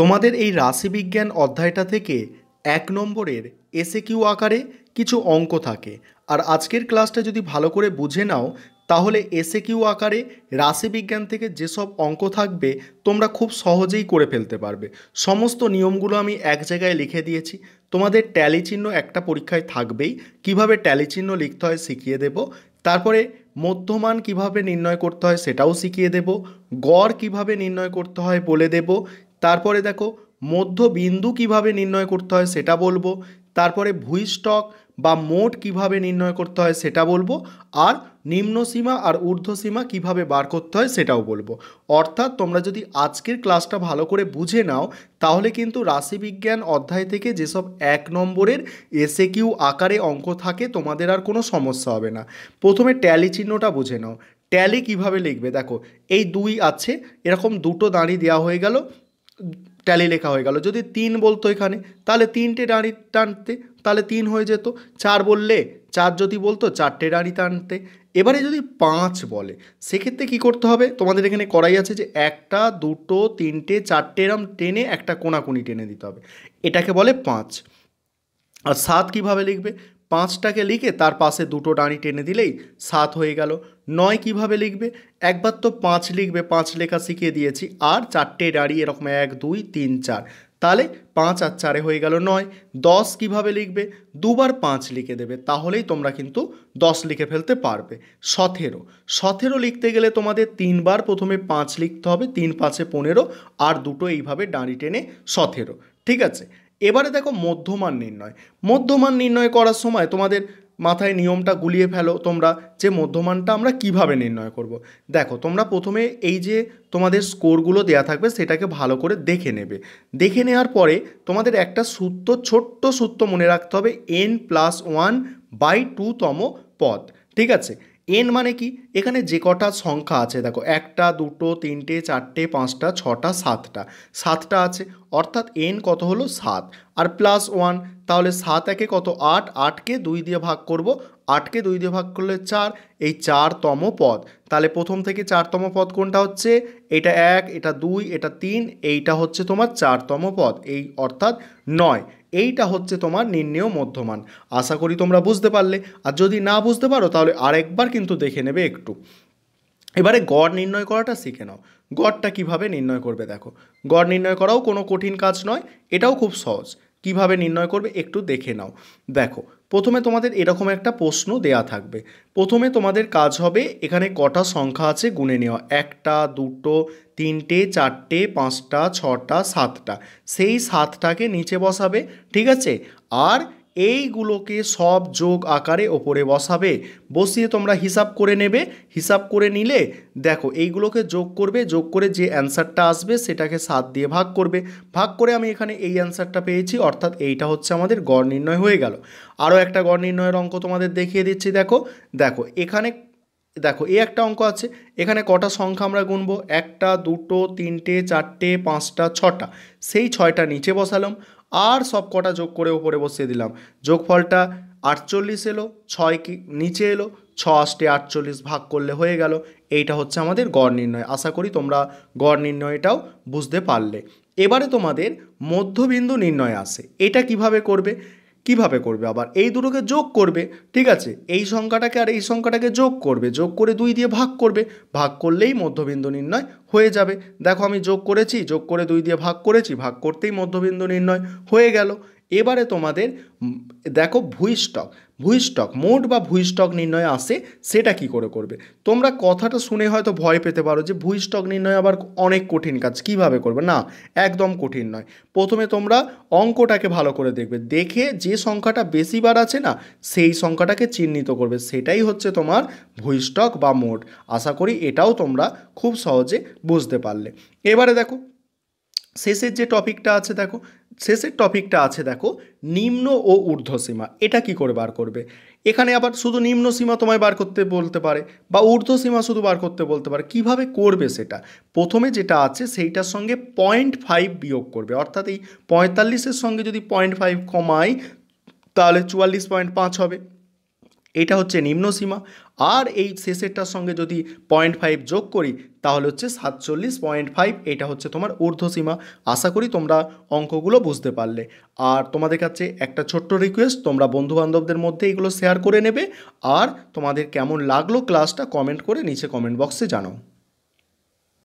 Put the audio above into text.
তোমাদের এই রাশিবিজ্ঞান অধ্যায়টা থেকে এক নম্বরের এসে কিউ আকারে কিছু অঙ্ক থাকে আর আজকের ক্লাসটা যদি ভালো করে বুঝে নাও তাহলে এসে কিউ আকারে রাশিবিজ্ঞান থেকে যেসব অঙ্ক থাকবে তোমরা খুব সহজেই করে ফেলতে পারবে সমস্ত নিয়মগুলো আমি এক জায়গায় লিখে দিয়েছি তোমাদের ট্যালি চিহ্ন একটা পরীক্ষায় থাকবেই কিভাবে ট্যালি চিহ্ন লিখতে হয় শিখিয়ে দেব তারপরে মধ্যমান কিভাবে নির্ণয় করতে হয় সেটাও শিখিয়ে দেব গড় কিভাবে নির্ণয় করতে হয় বলে দেব তারপরে দেখো মধ্যবিন্দু কিভাবে নির্ণয় করতে হয় সেটা বলবো তারপরে ভূইস্টক বা মোট কিভাবে নির্ণয় করতে হয় সেটা বলবো আর নিম্নসীমা আর ঊর্ধ্বসীমা কিভাবে বার করতে হয় সেটাও বলবো অর্থাৎ তোমরা যদি আজকের ক্লাসটা ভালো করে বুঝে নাও তাহলে কিন্তু রাশিবিজ্ঞান অধ্যায় থেকে যেসব এক নম্বরের এসে কিউ আকারে অঙ্ক থাকে তোমাদের আর কোনো সমস্যা হবে না প্রথমে ট্যালি চিহ্নটা বুঝে নাও ট্যালি কিভাবে লিখবে দেখো এই দুই আছে এরকম দুটো দাঁড়ি দেওয়া হয়ে গেল ট্যালি লেখা হয়ে গেল যদি তিন বলতো এখানে তাহলে তিনটে ডাঁড়ি টানতে তাহলে তিন হয়ে যেত চার বললে চার যদি বলতো চারটে ডাঁড়ি টানতে এবারে যদি পাঁচ বলে সেক্ষেত্রে কি করতে হবে তোমাদের এখানে করাই আছে যে একটা দুটো তিনটে চারটে এরম টেনে একটা কোনাকুনি টেনে দিতে হবে এটাকে বলে পাঁচ আর সাত কিভাবে লিখবে পাঁচটাকে লিখে তার পাশে দুটো ডাঁড়ি টেনে দিলেই সাত হয়ে গেল নয় কিভাবে লিখবে একবার তো পাঁচ লিখবে পাঁচ লেখা শিখিয়ে দিয়েছি আর চারটে ডাঁড়ি এরকম এক দুই তিন চার তাহলে পাঁচ আর চারে হয়ে গেল নয় দশ কিভাবে লিখবে দুবার পাঁচ লিখে দেবে তাহলেই তোমরা কিন্তু দশ লিখে ফেলতে পারবে সতেরো সতেরো লিখতে গেলে তোমাদের তিনবার প্রথমে পাঁচ লিখতে হবে তিন পাঁচে পনেরো আর দুটো এইভাবে ডাঁড়ি টেনে সতেরো ঠিক আছে এবারে দেখো মধ্যমান নির্ণয় মধ্যমান নির্ণয় করার সময় তোমাদের মাথায় নিয়মটা গুলিয়ে ফেলো তোমরা যে মধ্যমানটা আমরা কিভাবে নির্ণয় করব। দেখো তোমরা প্রথমে এই যে তোমাদের স্কোরগুলো দেয়া থাকবে সেটাকে ভালো করে দেখে নেবে দেখে নেওয়ার পরে তোমাদের একটা সূত্র ছোট্ট সূত্র মনে রাখতে হবে n plus one by two তম পদ ঠিক আছে এন মানে কি এখানে যে কটা সংখ্যা আছে দেখো একটা দুটো তিনটে চারটে পাঁচটা ছটা সাতটা সাতটা আছে অর্থাৎ এন কত হলো সাত আর প্লাস ওয়ান তাহলে সাত একে কত আট আটকে দুই দিয়ে ভাগ করব আটকে দুই দিয়ে ভাগ করলে চার এই চারতম পদ তাহলে প্রথম থেকে চারতম পদ কোনটা হচ্ছে এটা এক এটা দুই এটা তিন এইটা হচ্ছে তোমার চারতম পদ এই অর্থাৎ নয় এইটা হচ্ছে তোমার নির্ণেয় মধ্যমান আশা করি তোমরা বুঝতে পারলে আর যদি না বুঝতে পারো তাহলে আরেকবার কিন্তু দেখে নেবে একটু এবারে গড় নির্ণয় করাটা শিখে নাও গড়টা কিভাবে নির্ণয় করবে দেখো গড় নির্ণয় করাও কোনো কঠিন কাজ নয় এটাও খুব সহজ কিভাবে নির্ণয় করবে একটু দেখে নাও দেখো প্রথমে তোমাদের এরকম একটা প্রশ্ন দেয়া থাকবে প্রথমে তোমাদের কাজ হবে এখানে কটা সংখ্যা আছে গুনে নেওয়া একটা দুটো তিনটে চারটে পাঁচটা ছটা সাতটা সেই সাতটাকে নিচে বসাবে ঠিক আছে আর এইগুলোকে সব যোগ আকারে ওপরে বসাবে বসিয়ে তোমরা হিসাব করে নেবে হিসাব করে নিলে দেখো এইগুলোকে যোগ করবে যোগ করে যে অ্যান্সারটা আসবে সেটাকে সাত দিয়ে ভাগ করবে ভাগ করে আমি এখানে এই অ্যান্সারটা পেয়েছি অর্থাৎ এইটা হচ্ছে আমাদের গড় নির্ণয় হয়ে গেল আরও একটা গড় নির্ণয়ের অঙ্ক তোমাদের দেখিয়ে দিচ্ছি দেখো দেখো এখানে দেখো এই একটা অঙ্ক আছে এখানে কটা সংখ্যা আমরা গুনবো একটা দুটো তিনটে চারটে পাঁচটা ছটা সেই ছয়টা নিচে বসালাম আর সব কটা যোগ করে ওপরে বসিয়ে দিলাম যোগফলটা আটচল্লিশ এলো ছয় কি নিচে এলো ছ আষ্টে আটচল্লিশ ভাগ করলে হয়ে গেল এইটা হচ্ছে আমাদের গড় নির্ণয় আশা করি তোমরা গড় নির্ণয়টাও বুঝতে পারলে এবারে তোমাদের মধ্যবিন্দু নির্ণয় আসে এটা কিভাবে করবে কিভাবে করবে আবার এই দুটোকে যোগ করবে ঠিক আছে এই সংখ্যাটাকে আর এই সংখ্যাটাকে যোগ করবে যোগ করে দুই দিয়ে ভাগ করবে ভাগ করলেই মধ্যবিন্দু নির্ণয় হয়ে যাবে দেখো আমি যোগ করেছি যোগ করে দুই দিয়ে ভাগ করেছি ভাগ করতেই মধ্যবিন্দু নির্ণয় হয়ে গেল এবারে তোমাদের দেখো ভূইস্টক স্টক মোট বা ভূইস্টক নির্ণয় আসে সেটা কি করে করবে তোমরা কথাটা শুনে হয়তো ভয় পেতে পারো যে ভূইস্টক নির্ণয় আবার অনেক কঠিন কাজ কিভাবে করবে না একদম কঠিন নয় প্রথমে তোমরা অঙ্কটাকে ভালো করে দেখবে দেখে যে সংখ্যাটা বেশি বার আছে না সেই সংখ্যাটাকে চিহ্নিত করবে সেটাই হচ্ছে তোমার ভুইস্টক বা মোট আশা করি এটাও তোমরা খুব সহজে বুঝতে পারলে এবারে দেখো শেষের যে টপিকটা আছে দেখো শেষের টপিকটা আছে দেখো নিম্ন ও ঊর্ধ্বসীমা এটা কি করে বার করবে এখানে আবার শুধু নিম্ন সীমা তোমায় বার করতে বলতে পারে বা ঊর্ধ্বসীমা শুধু বার করতে বলতে পারে কিভাবে করবে সেটা প্রথমে যেটা আছে সেইটার সঙ্গে পয়েন্ট ফাইভ বিয়োগ করবে অর্থাৎ এই পঁয়তাল্লিশের সঙ্গে যদি পয়েন্ট ফাইভ কমায় তাহলে চুয়াল্লিশ পয়েন্ট পাঁচ হবে এটা হচ্ছে নিম্নসীমা আর এই শেষেরটার সঙ্গে যদি পয়েন্ট ফাইভ যোগ করি তাহলে হচ্ছে সাতচল্লিশ পয়েন্ট ফাইভ এটা হচ্ছে তোমার ঊর্ধ্বসীমা আশা করি তোমরা অঙ্কগুলো বুঝতে পারলে আর তোমাদের কাছে একটা ছোট্ট রিকোয়েস্ট তোমরা বন্ধুবান্ধবদের মধ্যে এগুলো শেয়ার করে নেবে আর তোমাদের কেমন লাগলো ক্লাসটা কমেন্ট করে নিচে কমেন্ট বক্সে জানাও